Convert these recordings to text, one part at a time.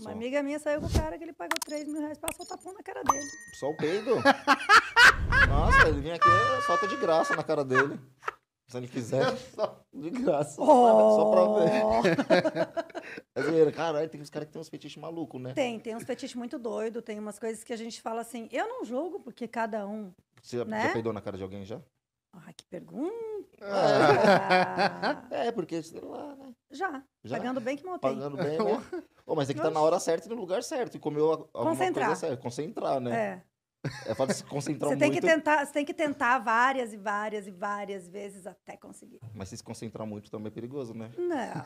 Uma amiga minha saiu com o cara que ele pagou 3 mil reais pra soltar pão na cara dele. Só o peido. Nossa, ele vinha aqui, solta é de graça na cara dele. Se ele quiser, só de graça. Oh. Só pra ver. Caralho, tem uns caras que tem uns fetiches malucos, né? Tem, tem uns fetiches muito doido, tem umas coisas que a gente fala assim, eu não julgo porque cada um. Você né? já peidou na cara de alguém já? Ah, que pergunta! Ah. É, porque sei lá, né? Já. Já. Pagando bem que montei. Pagando bem, né? oh, mas tem é que estar tá na hora certa e no lugar certo. E alguma concentrar. coisa certa. Concentrar, né? É. É fácil se concentrar você tem muito. Que tentar, você tem que tentar várias e várias e várias vezes até conseguir. Mas se se concentrar muito também é perigoso, né? Não.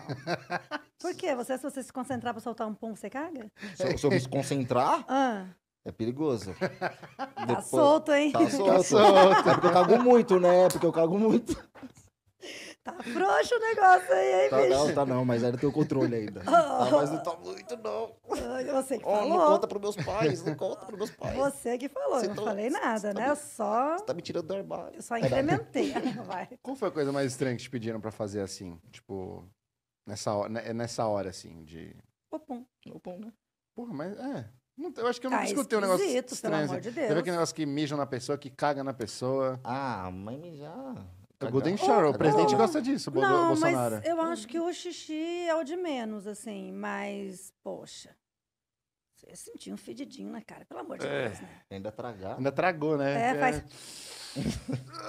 Por quê? Você, se você se concentrar pra soltar um pum, você caga? Se, se eu me concentrar, ah. é perigoso. Tá Depois, solto, hein? Tá, tá solto. Tá solto. É porque eu cago muito, né? É porque eu cago muito. Tá frouxo o negócio aí, hein, tá, bicho? Não, tá não, mas ainda tem o controle ainda. Oh. Tá, mas não tá muito, não. Você que oh, falou. Não conta pros meus pais, não conta pros meus pais. Você que falou, você não tá, falei tá nada, né? Tá só... Você tá me tirando do armário. Eu só incrementei, vai. Qual foi a coisa mais estranha que te pediram pra fazer assim? Tipo, nessa hora, né, nessa hora assim, de... Opum. Opum, né? Porra, mas é... Não, eu acho que eu não tá escutei um negócio estranho. Pelo assim. amor de Deus. Teve aquele negócio que mijam na pessoa, que caga na pessoa. Ah, mas mijar é Golden Shower. O presidente gosta disso, o Não, Bolsonaro. mas eu acho que o xixi é o de menos, assim. Mas, poxa. Eu senti um fedidinho na cara, pelo amor de É. Deus, né? Ainda tragar. Ainda tragou, né? É, faz...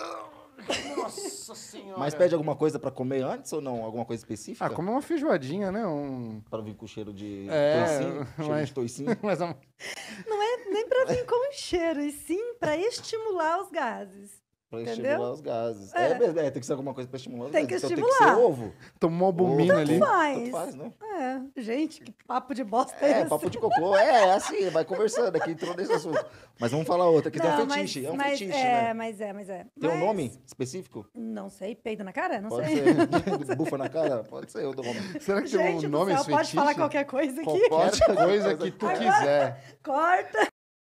Nossa senhora. Mas pede alguma coisa pra comer antes ou não? Alguma coisa específica? Ah, como uma feijoadinha, né? Um... Pra vir com cheiro de É, toicinho? Cheiro de toicinho? Mas é Não é nem pra vir com cheiro, e sim pra estimular os gases. Pra Entendeu? estimular os gases. É. É, é. tem que ser alguma coisa pra estimular os tem gases. Que então estimular. tem que ser ovo. Tomou albumina ali. Faz. Tanto faz, né? É. Gente, que papo de bosta é, é esse? papo de cocô. É, é assim, vai conversando aqui, entrou nesse assunto. Mas vamos falar outra, que tem um fetiche. Mas, é um mas, fetiche, é, né? Mas é, mas é. Tem mas... um nome específico? Não sei. Peido na cara? Não pode sei. Ser. Bufa na cara? Pode ser outro nome. Será que Gente tem um nome céu, pode fetiche? pode falar qualquer coisa aqui? Qualquer coisa que tu quiser. Corta.